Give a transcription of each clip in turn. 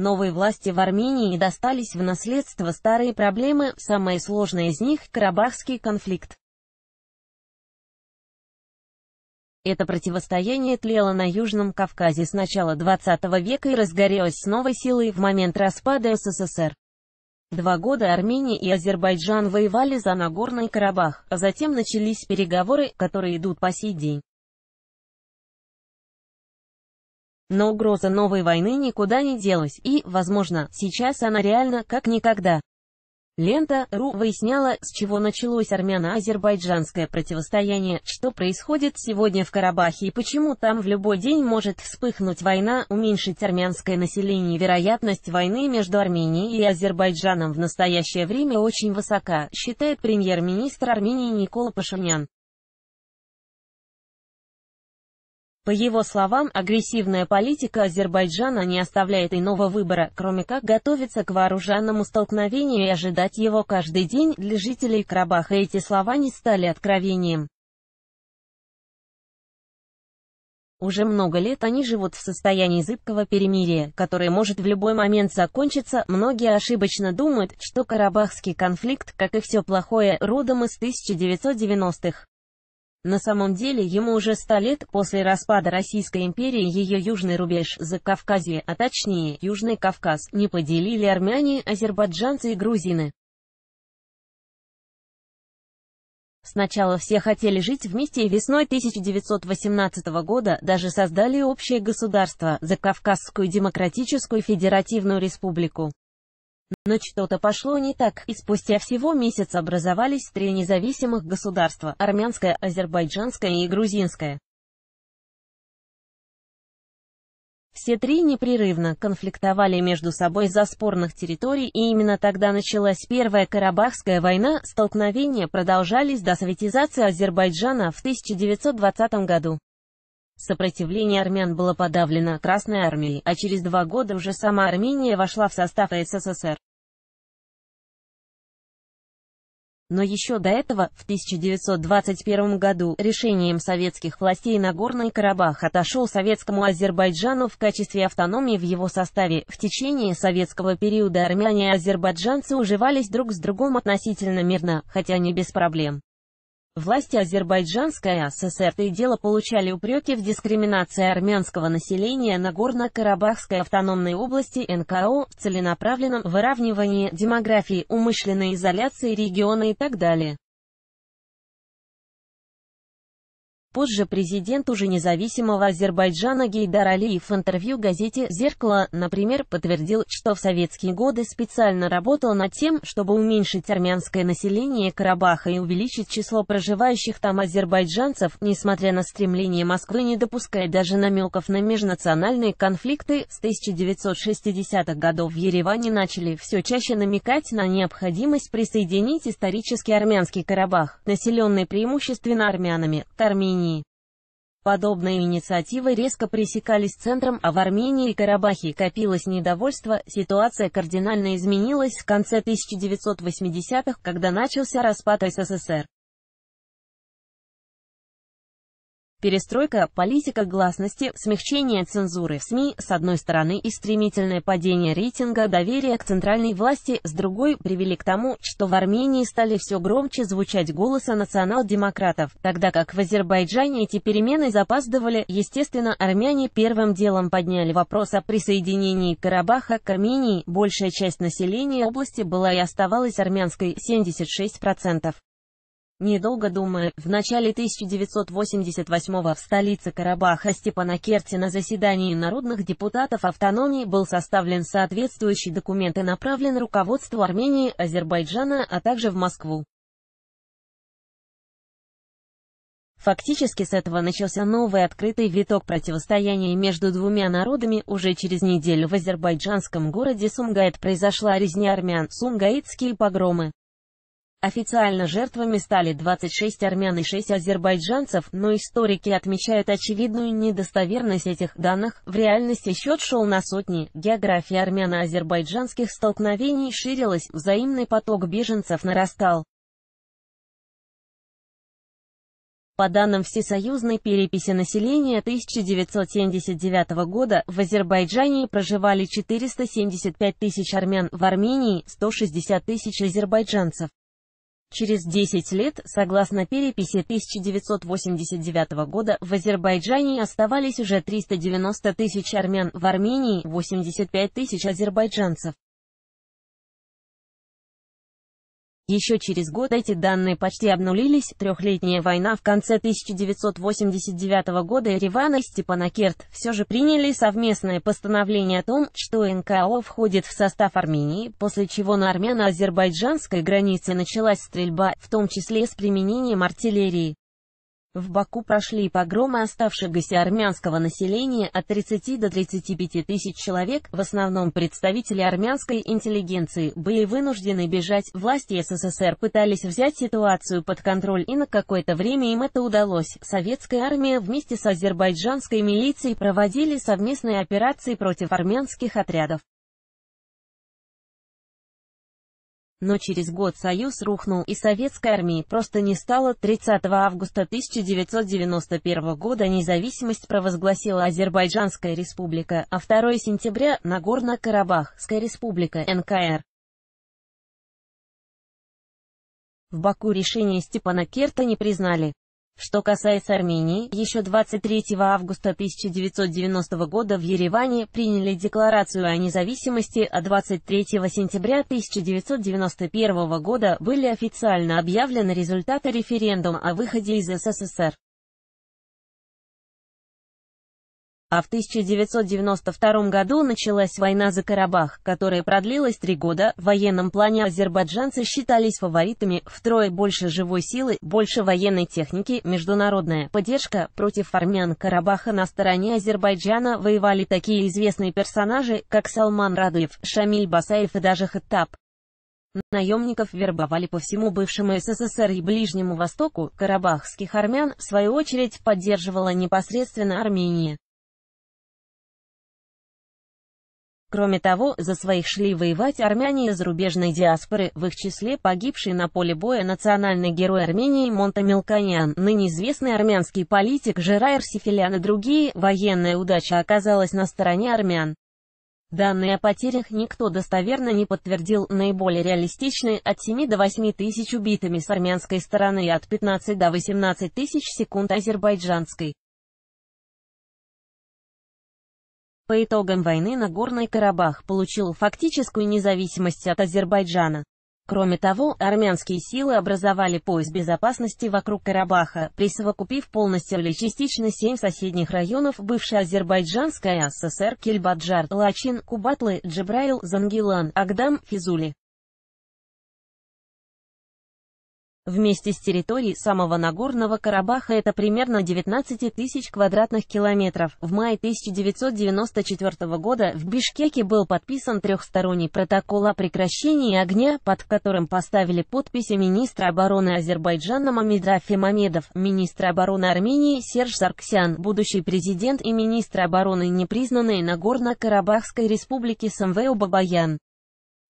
Новой власти в Армении достались в наследство старые проблемы, самая сложная из них – Карабахский конфликт. Это противостояние тлело на Южном Кавказе с начала XX века и разгорелось с новой силой в момент распада СССР. Два года Армения и Азербайджан воевали за Нагорный Карабах, а затем начались переговоры, которые идут по сей день. Но угроза новой войны никуда не делась, и, возможно, сейчас она реальна, как никогда. Лента РУ выясняла, с чего началось армяно-азербайджанское противостояние, что происходит сегодня в Карабахе и почему там в любой день может вспыхнуть война, уменьшить армянское население. Вероятность войны между Арменией и Азербайджаном в настоящее время очень высока, считает премьер-министр Армении Никола Пашинян. По его словам, агрессивная политика Азербайджана не оставляет иного выбора, кроме как готовиться к вооруженному столкновению и ожидать его каждый день. Для жителей Карабаха эти слова не стали откровением. Уже много лет они живут в состоянии зыбкого перемирия, которое может в любой момент закончиться. Многие ошибочно думают, что карабахский конфликт, как и все плохое, родом из 1990-х. На самом деле ему уже 100 лет после распада Российской империи ее южный рубеж за Кавказье, а точнее Южный Кавказ, не поделили армяне, азербайджанцы и грузины. Сначала все хотели жить вместе и весной 1918 года даже создали общее государство, Закавказскую демократическую федеративную республику. Но что-то пошло не так, и спустя всего месяц образовались три независимых государства – армянское, азербайджанское и грузинское. Все три непрерывно конфликтовали между собой за спорных территорий, и именно тогда началась Первая Карабахская война, столкновения продолжались до советизации Азербайджана в 1920 году. Сопротивление армян было подавлено Красной армией, а через два года уже сама Армения вошла в состав СССР. Но еще до этого, в 1921 году, решением советских властей Нагорный Карабах отошел советскому Азербайджану в качестве автономии в его составе. В течение советского периода армяне и азербайджанцы уживались друг с другом относительно мирно, хотя не без проблем. Власти Азербайджанской АССР и дело получали упреки в дискриминации армянского населения на Горно-Карабахской автономной области НКО, в целенаправленном выравнивании демографии, умышленной изоляции региона и так далее. Позже президент уже независимого Азербайджана Гейдар Алиев в интервью газете «Зеркало», например, подтвердил, что в советские годы специально работал над тем, чтобы уменьшить армянское население Карабаха и увеличить число проживающих там азербайджанцев, несмотря на стремление Москвы не допуская даже намеков на межнациональные конфликты, с 1960-х годов в Ереване начали все чаще намекать на необходимость присоединить исторический армянский Карабах, населенный преимущественно армянами, к Армении. Подобные инициативы резко пресекались центром, а в Армении и Карабахе копилось недовольство, ситуация кардинально изменилась в конце 1980-х, когда начался распад СССР. Перестройка, политика гласности, смягчение цензуры в СМИ с одной стороны и стремительное падение рейтинга доверия к центральной власти с другой привели к тому, что в Армении стали все громче звучать голоса национал-демократов, тогда как в Азербайджане эти перемены запаздывали. Естественно, армяне первым делом подняли вопрос о присоединении Карабаха к Армении. Большая часть населения области была и оставалась армянской – 76%. Недолго думая, в начале 1988 в столице Карабаха Степанакерте на заседании народных депутатов автономии был составлен соответствующий документ и направлен руководству Армении, Азербайджана, а также в Москву. Фактически с этого начался новый открытый виток противостояния между двумя народами. Уже через неделю в азербайджанском городе Сумгайт произошла резня армян, сумгаитские погромы. Официально жертвами стали 26 армян и 6 азербайджанцев, но историки отмечают очевидную недостоверность этих данных. В реальности счет шел на сотни. География армяно-азербайджанских столкновений ширилась, взаимный поток беженцев нарастал. По данным Всесоюзной переписи населения 1979 года, в Азербайджане проживали 475 тысяч армян, в Армении – 160 тысяч азербайджанцев. Через 10 лет, согласно переписи 1989 года, в Азербайджане оставались уже 390 тысяч армян, в Армении – 85 тысяч азербайджанцев. Еще через год эти данные почти обнулились. Трехлетняя война в конце 1989 года Еревана и Степанакерт все же приняли совместное постановление о том, что НКО входит в состав Армении, после чего на армяно-азербайджанской границе началась стрельба, в том числе с применением артиллерии. В Баку прошли погромы оставшегося армянского населения от 30 до 35 тысяч человек, в основном представители армянской интеллигенции, были вынуждены бежать, власти СССР пытались взять ситуацию под контроль и на какое-то время им это удалось. Советская армия вместе с азербайджанской милицией проводили совместные операции против армянских отрядов. Но через год Союз рухнул, и советской армии просто не стало. 30 августа 1991 года независимость провозгласила Азербайджанская республика, а 2 сентября – Нагорно-Карабахская республика НКР. В Баку решение Степана Керта не признали. Что касается Армении, еще 23 августа 1990 года в Ереване приняли декларацию о независимости, а 23 сентября 1991 года были официально объявлены результаты референдума о выходе из СССР. А в 1992 году началась война за Карабах, которая продлилась три года. В военном плане азербайджанцы считались фаворитами, втрое больше живой силы, больше военной техники, международная поддержка против армян Карабаха на стороне Азербайджана воевали такие известные персонажи, как Салман Радуев, Шамиль Басаев и даже Хаттаб. Наемников вербовали по всему бывшему СССР и Ближнему Востоку, карабахских армян, в свою очередь, поддерживала непосредственно Армения. Кроме того, за своих шли воевать армяне из зарубежной диаспоры, в их числе погибший на поле боя национальный герой Армении Монта Мелконян, ныне известный армянский политик Жерайр Сифилян и другие, военная удача оказалась на стороне армян. Данные о потерях никто достоверно не подтвердил, наиболее реалистичные – от 7 до 8 тысяч убитыми с армянской стороны и от 15 до 18 тысяч секунд азербайджанской. По итогам войны Нагорный Карабах получил фактическую независимость от Азербайджана. Кроме того, армянские силы образовали пояс безопасности вокруг Карабаха, присовокупив полностью или частично семь соседних районов бывшей Азербайджанской ССР Кельбаджар, Лачин, Кубатлы, Джебраил, Зангилан, Агдам, Физули. Вместе с территорией самого Нагорного Карабаха это примерно 19 тысяч квадратных километров. В мае 1994 года в Бишкеке был подписан трехсторонний протокол о прекращении огня, под которым поставили подписи министра обороны Азербайджана Мамедрафи Мамедов, министра обороны Армении Серж Сарксян, будущий президент и министр обороны непризнанной Нагорно-Карабахской республики Самвел Бабаян.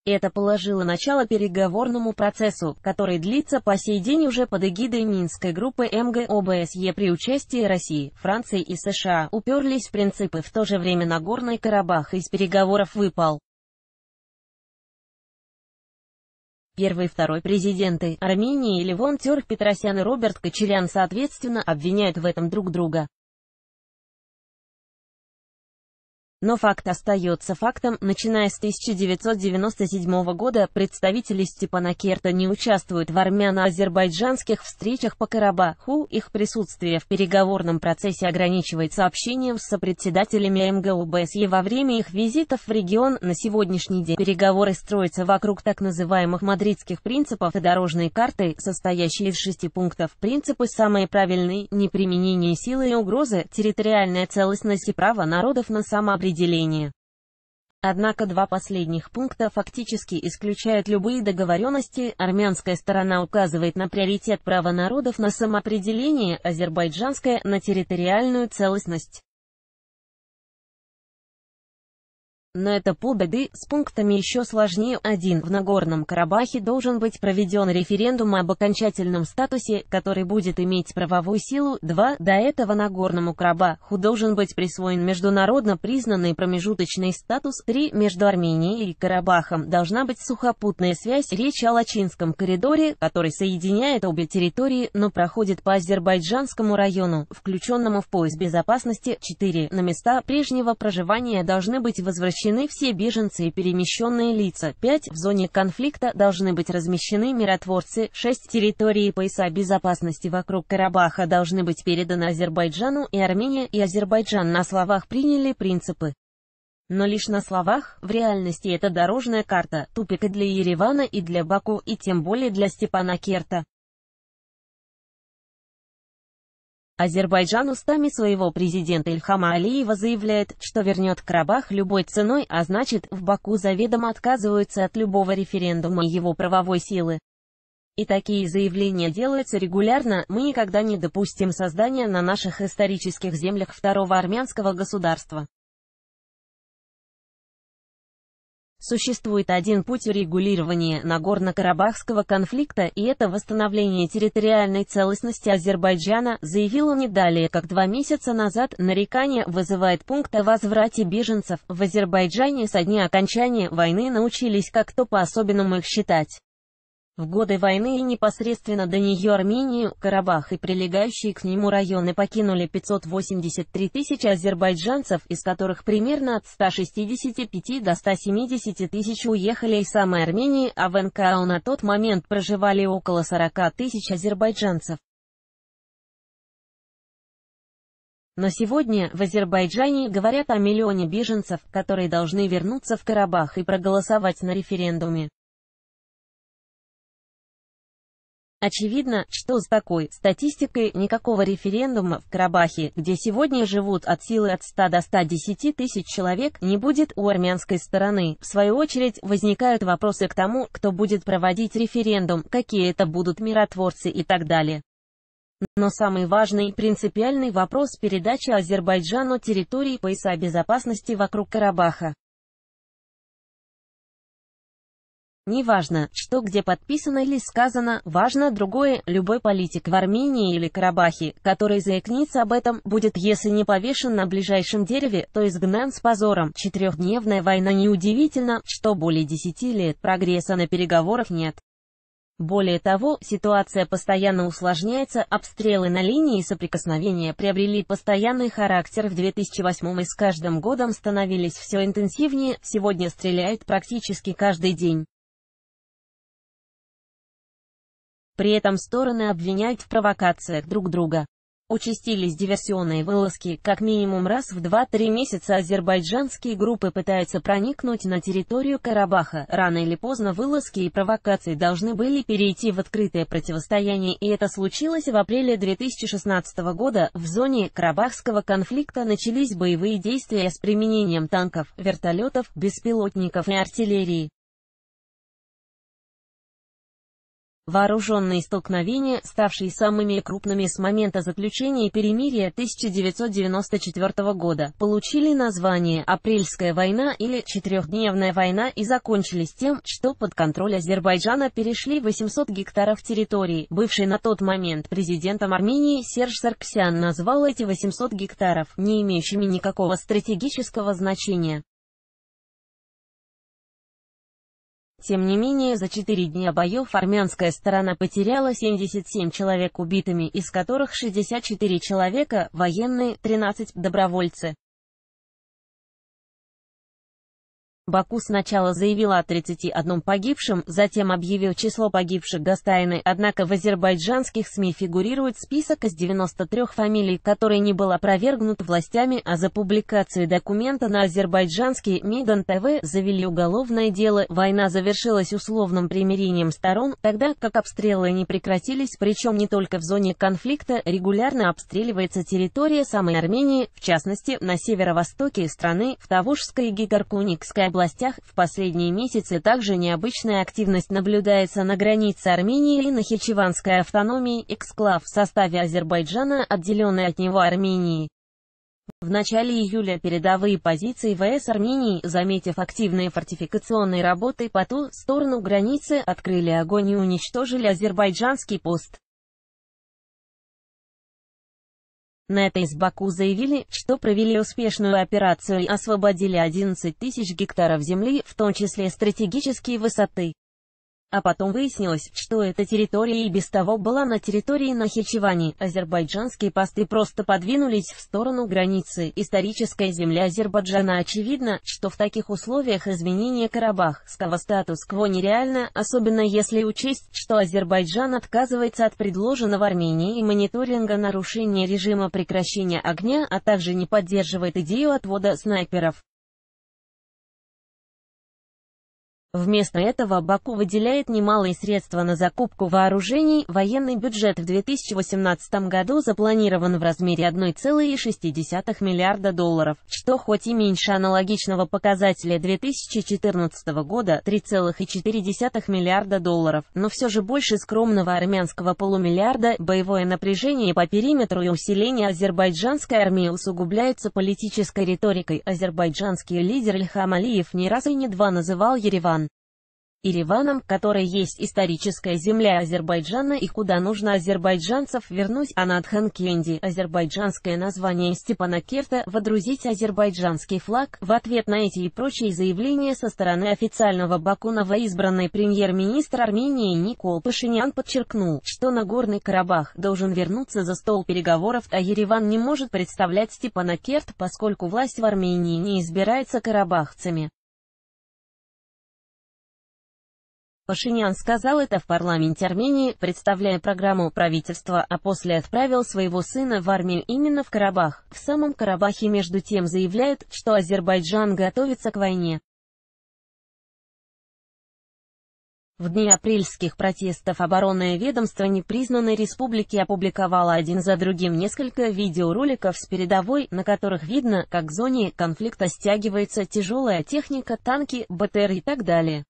Это положило начало переговорному процессу, который длится по сей день уже под эгидой Минской группы МГОБСЕ при участии России, Франции и США. Уперлись в принципы в то же время Нагорный Карабах из переговоров выпал. Первый и второй президенты Армении Левон Тёрк Петросян и Роберт Кочерян соответственно обвиняют в этом друг друга. Но факт остается фактом, начиная с 1997 года представители Степанакерта не участвуют в армяно-азербайджанских встречах по Карабаху, их присутствие в переговорном процессе ограничивается общением с сопредседателями МГУБСЕ во время их визитов в регион. На сегодняшний день переговоры строятся вокруг так называемых мадридских принципов и дорожной карты, состоящей из шести пунктов. Принципы самые правильные – неприменение силы и угрозы, территориальная целостность и право народов на самоопределение выделения. Однако два последних пункта фактически исключают любые договоренности, армянская сторона указывает на приоритет права народов на самоопределение, азербайджанская – на территориальную целостность. Но это полбеды, с пунктами еще сложнее. Один В Нагорном Карабахе должен быть проведен референдум об окончательном статусе, который будет иметь правовую силу. два. До этого Нагорному Карабаху должен быть присвоен международно признанный промежуточный статус. три. Между Арменией и Карабахом должна быть сухопутная связь. Речь о Лачинском коридоре, который соединяет обе территории, но проходит по Азербайджанскому району, включенному в пояс безопасности. четыре. На места прежнего проживания должны быть возвращены размещены все беженцы и перемещенные лица, 5 в зоне конфликта должны быть размещены миротворцы, 6 территории пояса безопасности вокруг Карабаха должны быть переданы Азербайджану и Армения, и Азербайджан на словах приняли принципы. Но лишь на словах, в реальности это дорожная карта, тупик и для Еревана, и для Баку, и тем более для Степана Керта. Азербайджан устами своего президента Ильхама Алиева заявляет, что вернет Карабах любой ценой, а значит, в Баку заведомо отказываются от любого референдума и его правовой силы. И такие заявления делаются регулярно, мы никогда не допустим создания на наших исторических землях второго армянского государства. Существует один путь урегулирования Нагорно-Карабахского конфликта, и это восстановление территориальной целостности Азербайджана, заявила не далее, как два месяца назад, нарекание вызывает пункт о возврате беженцев. В Азербайджане со дня окончания войны научились как-то по-особенному их считать. В годы войны и непосредственно до нее Армению, Карабах и прилегающие к нему районы покинули 583 тысячи азербайджанцев, из которых примерно от 165 до 170 тысяч уехали из самой Армении, а в НКО на тот момент проживали около 40 тысяч азербайджанцев. Но сегодня в Азербайджане говорят о миллионе беженцев, которые должны вернуться в Карабах и проголосовать на референдуме. Очевидно, что с такой статистикой никакого референдума в Карабахе, где сегодня живут от силы от 100 до 110 тысяч человек, не будет у армянской стороны. В свою очередь, возникают вопросы к тому, кто будет проводить референдум, какие это будут миротворцы и так далее. Но самый важный и принципиальный вопрос передачи Азербайджану территорий пояса безопасности вокруг Карабаха. Неважно, что где подписано или сказано, важно другое, любой политик в Армении или Карабахе, который заикнется об этом, будет, если не повешен на ближайшем дереве, то изгнан с позором. Четырехдневная война неудивительно, что более десяти лет прогресса на переговорах нет. Более того, ситуация постоянно усложняется, обстрелы на линии соприкосновения приобрели постоянный характер в 2008 и с каждым годом становились все интенсивнее, сегодня стреляют практически каждый день. При этом стороны обвиняют в провокациях друг друга. Участились диверсионные вылазки, как минимум раз в 2-3 месяца азербайджанские группы пытаются проникнуть на территорию Карабаха. Рано или поздно вылазки и провокации должны были перейти в открытое противостояние, и это случилось в апреле 2016 года. В зоне Карабахского конфликта начались боевые действия с применением танков, вертолетов, беспилотников и артиллерии. Вооруженные столкновения, ставшие самыми крупными с момента заключения перемирия 1994 года, получили название «Апрельская война» или «Четырехдневная война» и закончились тем, что под контроль Азербайджана перешли 800 гектаров территории. Бывший на тот момент президентом Армении Серж Сарксян назвал эти 800 гектаров не имеющими никакого стратегического значения. Тем не менее, за четыре дня боев армянская сторона потеряла 77 человек убитыми, из которых 64 человека – военные, 13 – добровольцы. Баку сначала заявила о 31 погибшем, затем объявил число погибших Гастайны, однако в азербайджанских СМИ фигурирует список из 93 фамилий, который не был опровергнут властями, а за публикацию документа на азербайджанский Миган ТВ завели уголовное дело, война завершилась условным примирением сторон, тогда как обстрелы не прекратились, причем не только в зоне конфликта, регулярно обстреливается территория самой Армении, в частности, на северо-востоке страны, в Тавушской и Гигаркуникской области областях. В последние месяцы также необычная активность наблюдается на границе Армении и Нахичеванской автономии, эксклав в составе Азербайджана, отделенной от него Армении. В начале июля передовые позиции ВС Армении, заметив активные фортификационные работы по ту сторону границы, открыли огонь и уничтожили азербайджанский пост. На это из Баку заявили, что провели успешную операцию и освободили 11 тысяч гектаров земли, в том числе стратегические высоты. А потом выяснилось, что эта территория и без того была на территории Нахичевани. Азербайджанские посты просто подвинулись в сторону границы. Историческая земля Азербайджана очевидно, что в таких условиях изменение карабахского статус-кво нереально, особенно если учесть, что Азербайджан отказывается от предложенного Армении мониторинга нарушения режима прекращения огня, а также не поддерживает идею отвода снайперов. Вместо этого Баку выделяет немалые средства на закупку вооружений, военный бюджет в 2018 году запланирован в размере 1,6 миллиарда долларов, что хоть и меньше аналогичного показателя 2014 года 3,4 миллиарда долларов, но все же больше скромного армянского полумиллиарда, боевое напряжение по периметру и усиление азербайджанской армии усугубляется политической риторикой. Азербайджанский лидер Ильхам Алиев не раз и не два называл Ереван и Ливаном, которой есть историческая земля Азербайджана и куда нужно азербайджанцев вернуть Анадхан Кенди, азербайджанское название Степана Керта, водрузить азербайджанский флаг. В ответ на эти и прочие заявления со стороны официального Баку избранный премьер-министр Армении Никол Пашинян подчеркнул, что Нагорный Карабах должен вернуться за стол переговоров, а Ереван не может представлять Степана Керт, поскольку власть в Армении не избирается карабахцами. Пашинян сказал это в парламенте Армении, представляя программу правительства, а после отправил своего сына в армию именно в Карабах. В самом Карабахе между тем заявляют, что Азербайджан готовится к войне. В дни апрельских протестов оборонное ведомство непризнанной республики опубликовало один за другим несколько видеороликов с передовой, на которых видно, как в зоне конфликта стягивается тяжелая техника, танки, БТР и так далее.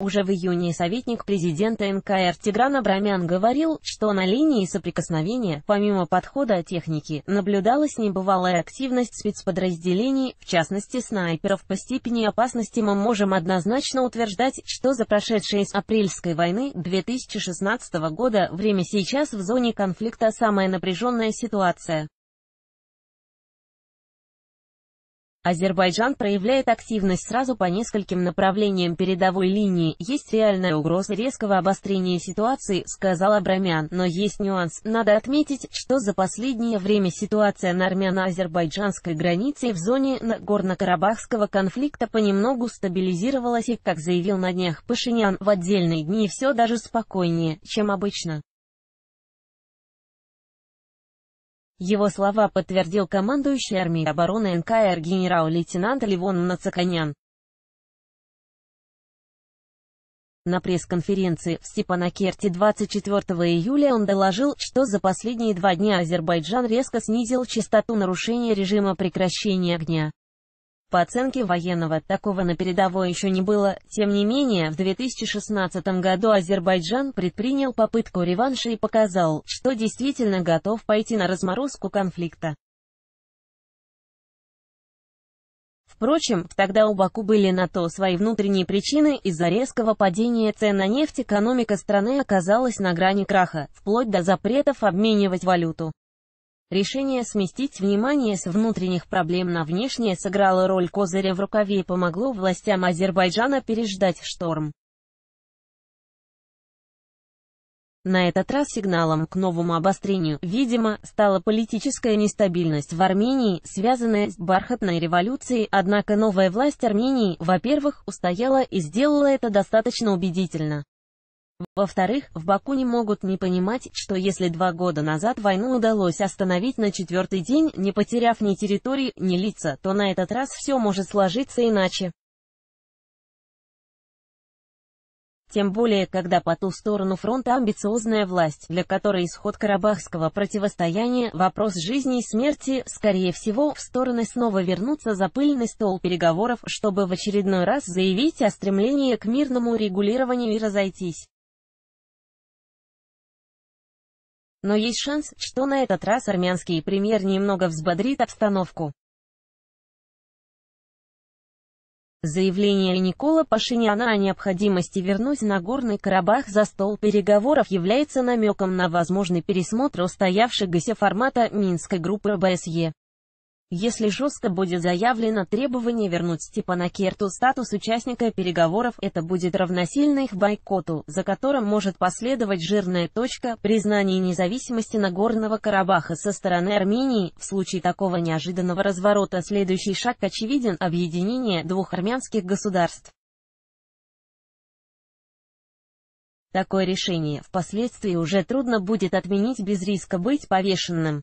Уже в июне советник президента НКР Тигран Абрамян говорил, что на линии соприкосновения, помимо подхода техники, наблюдалась небывалая активность спецподразделений, в частности снайперов. По степени опасности мы можем однозначно утверждать, что за прошедшие с апрельской войны 2016 года время сейчас в зоне конфликта самая напряженная ситуация. Азербайджан проявляет активность сразу по нескольким направлениям передовой линии. Есть реальная угроза резкого обострения ситуации, сказал Абрамян. Но есть нюанс. Надо отметить, что за последнее время ситуация на армяно-азербайджанской границе в зоне Нагорно-Карабахского конфликта понемногу стабилизировалась и, как заявил на днях Пашинян, в отдельные дни все даже спокойнее, чем обычно. Его слова подтвердил командующий армией обороны НКР генерал-лейтенант Ливон Нацаканян. На пресс-конференции в Степанакерте 24 июля он доложил, что за последние два дня Азербайджан резко снизил частоту нарушения режима прекращения огня. По оценке военного, такого на передовой еще не было. Тем не менее, в 2016 году Азербайджан предпринял попытку реванша и показал, что действительно готов пойти на разморозку конфликта. Впрочем, тогда у Баку были на то свои внутренние причины, из-за резкого падения цен на нефть экономика страны оказалась на грани краха, вплоть до запретов обменивать валюту. Решение сместить внимание с внутренних проблем на внешнее сыграло роль козыря в рукаве и помогло властям Азербайджана переждать шторм. На этот раз сигналом к новому обострению, видимо, стала политическая нестабильность в Армении, связанная с бархатной революцией, однако новая власть Армении, во-первых, устояла и сделала это достаточно убедительно. Во-вторых, в Баку не могут не понимать, что если два года назад войну удалось остановить на четвертый день, не потеряв ни территории, ни лица, то на этот раз все может сложиться иначе. Тем более, когда по ту сторону фронта амбициозная власть, для которой исход карабахского противостояния, вопрос жизни и смерти, скорее всего, в стороны снова вернутся за пыльный стол переговоров, чтобы в очередной раз заявить о стремлении к мирному регулированию и разойтись. Но есть шанс, что на этот раз армянский премьер немного взбодрит обстановку. Заявление Никола Пашиняна о необходимости вернуть Нагорный Карабах за стол переговоров является намеком на возможный пересмотр устоявшегося формата Минской группы БСЕ. Если жестко будет заявлено требование вернуть Степана Керту статус участника переговоров, это будет равносильно их бойкоту, за которым может последовать жирная точка признания независимости Нагорного Карабаха со стороны Армении. В случае такого неожиданного разворота следующий шаг очевиден – объединение двух армянских государств. Такое решение впоследствии уже трудно будет отменить без риска быть повешенным.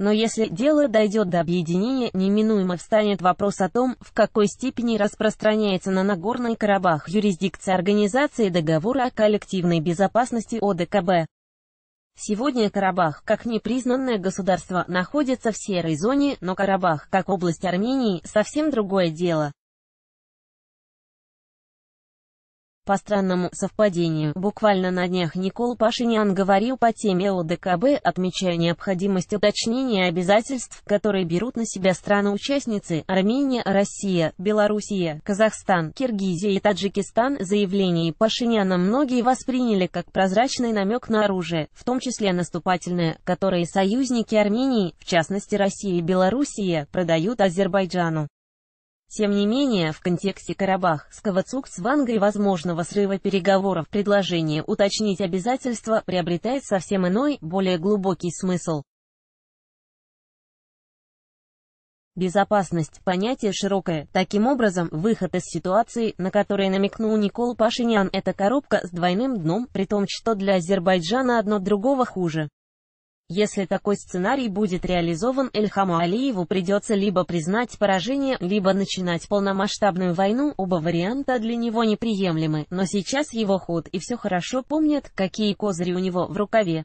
Но если дело дойдет до объединения, неминуемо встанет вопрос о том, в какой степени распространяется на Нагорный Карабах юрисдикция Организации договора о коллективной безопасности ОДКБ. Сегодня Карабах, как непризнанное государство, находится в серой зоне, но Карабах, как область Армении, совсем другое дело. По странному совпадению, буквально на днях Никол Пашинян говорил по теме ОДКБ, отмечая необходимость уточнения обязательств, которые берут на себя страны-участницы Армения, Россия, Белоруссия, Казахстан, Киргизия и Таджикистан. Заявление Пашиняна многие восприняли как прозрачный намек на оружие, в том числе наступательное, которое союзники Армении, в частности Россия и Белоруссия, продают Азербайджану. Тем не менее, в контексте карабахского ЦУКЦ в Англии возможного срыва переговоров предложение уточнить обязательства приобретает совсем иной, более глубокий смысл. Безопасность – понятие широкое. Таким образом, выход из ситуации, на которой намекнул Никол Пашинян, это коробка с двойным дном, при том, что для Азербайджана одно другого хуже. Если такой сценарий будет реализован, Эльхаму Алиеву придется либо признать поражение, либо начинать полномасштабную войну, оба варианта для него неприемлемы, но сейчас его ход и все хорошо помнят, какие козыри у него в рукаве.